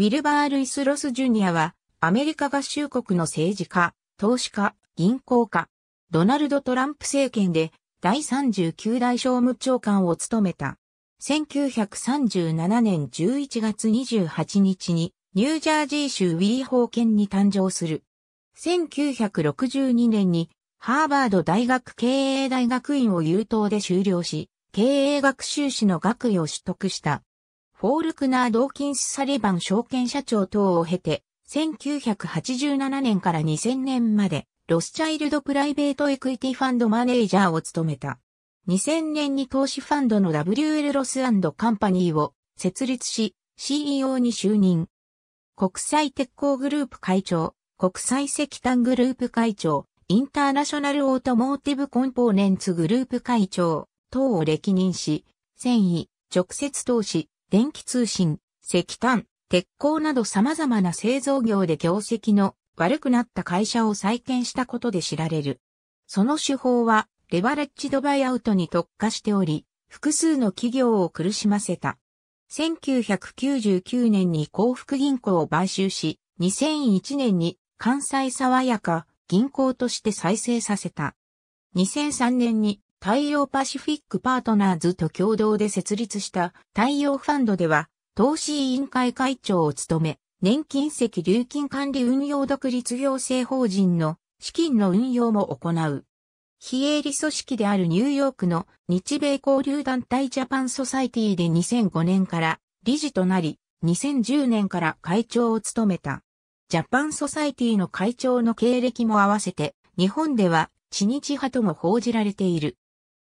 ウィルバー・ルイス・ロス・ジュニアは、アメリカ合衆国の政治家、投資家、銀行家、ドナルド・トランプ政権で、第39代商務長官を務めた。1937年11月28日に、ニュージャージー州ウィーホー県に誕生する。1962年に、ハーバード大学経営大学院を優等で修了し、経営学修士の学位を取得した。フォールクナー・ドーキンス・サリバン証券社長等を経て、1987年から2000年まで、ロスチャイルドプライベートエクイティファンドマネージャーを務めた。2000年に投資ファンドの WL ロスカンパニーを設立し、CEO に就任。国際鉄鋼グループ会長、国際石炭グループ会長、インターナショナルオートモーティブコンポーネンツグループ会長等を歴任し、繊維、直接投資、電気通信、石炭、鉄鋼など様々な製造業で業績の悪くなった会社を再建したことで知られる。その手法は、レバレッジドバイアウトに特化しており、複数の企業を苦しませた。1999年に幸福銀行を買収し、2001年に関西爽やか銀行として再生させた。2003年に太陽パシフィックパートナーズと共同で設立した太陽ファンドでは、投資委員会会長を務め、年金石流金管理運用独立行政法人の資金の運用も行う。非営利組織であるニューヨークの日米交流団体ジャパンソサイティで2005年から理事となり、2010年から会長を務めた。ジャパンソサイティの会長の経歴も合わせて、日本では知日派とも報じられている。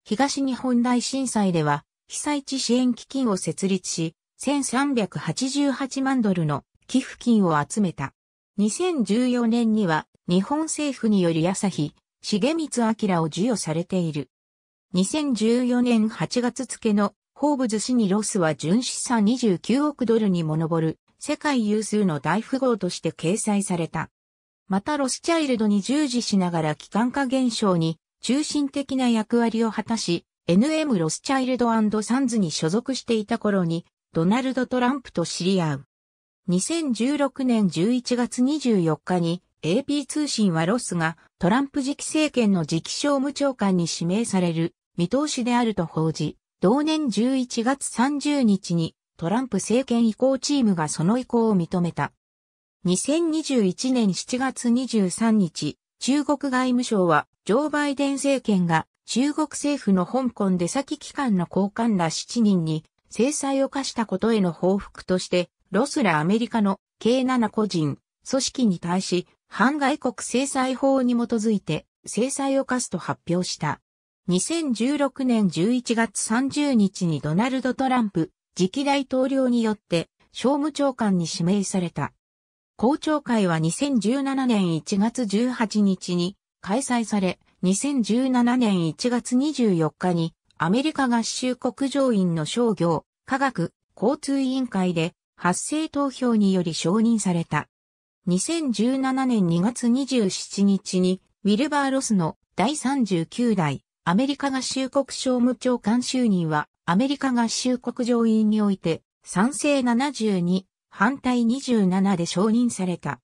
東日本大震災では、被災地支援基金を設立し、1388万ドルの寄付金を集めた。2014年には日本政府により朝日、重光明を授与されている。2014年8月付のホーブズ氏にロスは純資産29億ドルにも上る世界有数の大富豪として掲載された。またロスチャイルドに従事しながら機関化現象に中心的な役割を果たし、NM ロスチャイルドサンズに所属していた頃に、ドナルド・トランプと知り合う。2016年11月24日に AP 通信はロスがトランプ次期政権の次期商務長官に指名される見通しであると報じ、同年11月30日にトランプ政権移行チームがその意向を認めた。2021年7月23日、中国外務省はジョー・バイデン政権が中国政府の香港出先機関の高官ら7人に制裁を課したことへの報復として、ロスらアメリカの計7個人、組織に対し、反外国制裁法に基づいて制裁を課すと発表した。2016年11月30日にドナルド・トランプ次期大統領によって商務長官に指名された。公聴会は2017年1月18日に開催され、2017年1月24日にアメリカ合衆国上院の商業、科学、交通委員会で発生投票により承認された。2017年2月27日にウィルバー・ロスの第39代アメリカ合衆国商務長官就任はアメリカ合衆国上院において賛成72、反対27で承認された。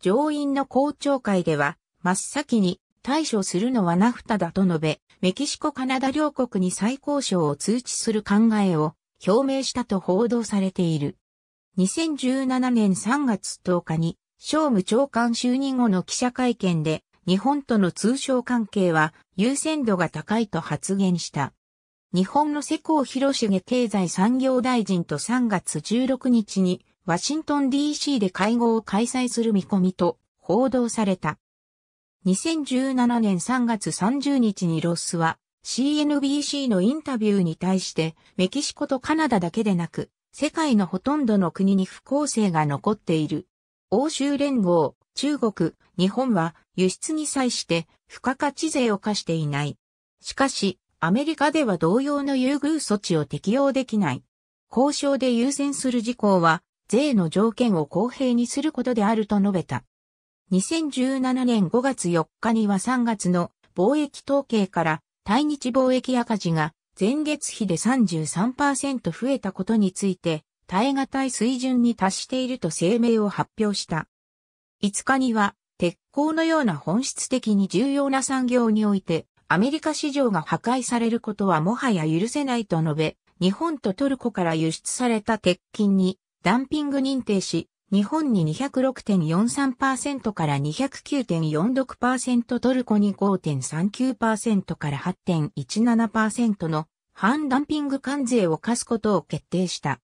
上院の公聴会では真っ先に対処するのはナフタだと述べ、メキシコカナダ両国に再交渉を通知する考えを表明したと報道されている。2017年3月10日に商務長官就任後の記者会見で日本との通商関係は優先度が高いと発言した。日本の世耕広重経済産業大臣と3月16日にワシントン DC で会合を開催する見込みと報道された。2017年3月30日にロスは CNBC のインタビューに対してメキシコとカナダだけでなく世界のほとんどの国に不公正が残っている。欧州連合、中国、日本は輸出に際して付加価値税を課していない。しかし、アメリカでは同様の優遇措置を適用できない。交渉で優先する事項は税の条件を公平にすることであると述べた。2017年5月4日には3月の貿易統計から対日貿易赤字が前月比で33%増えたことについて耐え難い水準に達していると声明を発表した。5日には鉄鋼のような本質的に重要な産業においてアメリカ市場が破壊されることはもはや許せないと述べ、日本とトルコから輸出された鉄筋にダンピング認定し、日本に206.43%から209.46%トルコに5.39%から8.17%の反ダンピング関税を課すことを決定した。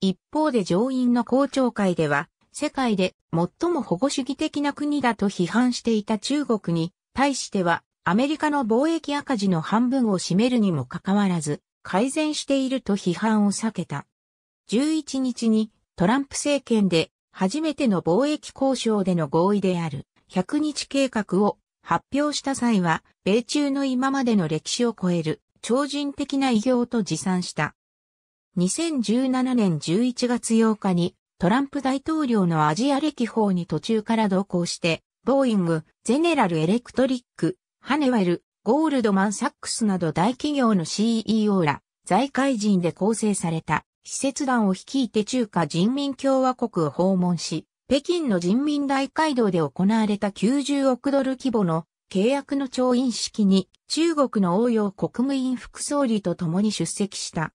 一方で上院の公聴会では、世界で最も保護主義的な国だと批判していた中国に対しては、アメリカの貿易赤字の半分を占めるにもかかわらず、改善していると批判を避けた。11日にトランプ政権で初めての貿易交渉での合意である100日計画を発表した際は、米中の今までの歴史を超える超人的な偉業と持参した。2017年11月8日にトランプ大統領のアジア歴訪に途中から同行して、ボーイング、ゼネラルエレクトリック、ハネワル、ゴールドマンサックスなど大企業の CEO ら、財界人で構成された施設団を率いて中華人民共和国を訪問し、北京の人民大会堂で行われた90億ドル規模の契約の調印式に中国の応用国務院副総理と共に出席した。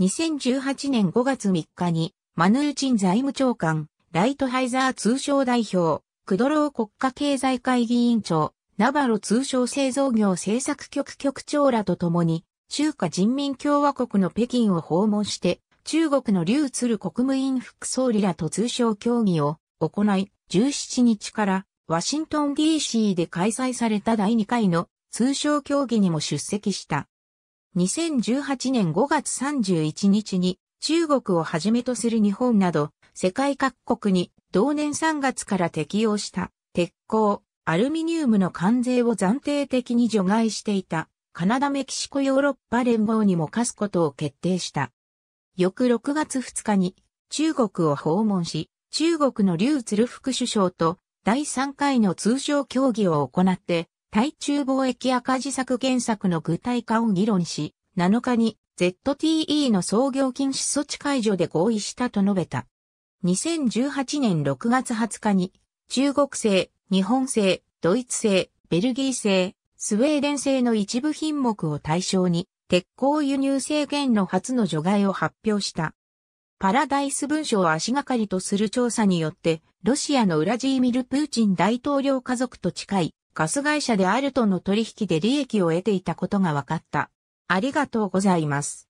2018年5月3日にマヌーチン財務長官、ライトハイザー通商代表、クドロー国家経済会議委員長、ナバロ通商製造業政策局局長らと共に中華人民共和国の北京を訪問して中国の劉鶴国務院副総理らと通商協議を行い、17日からワシントン DC で開催された第2回の通商協議にも出席した。2018年5月31日に中国をはじめとする日本など世界各国に同年3月から適用した鉄鋼、アルミニウムの関税を暫定的に除外していたカナダ・メキシコ・ヨーロッパ連合にも課すことを決定した。翌6月2日に中国を訪問し、中国の劉鶴副首相と第3回の通商協議を行って、対中貿易赤字策原策の具体化を議論し、7日に ZTE の創業禁止措置解除で合意したと述べた。2018年6月20日に、中国製、日本製、ドイツ製、ベルギー製、スウェーデン製の一部品目を対象に、鉄鋼輸入制限の初の除外を発表した。パラダイス文書を足がかりとする調査によって、ロシアのウラジーミル・プーチン大統領家族と近いガス会社であるとの取引で利益を得ていたことが分かった。ありがとうございます。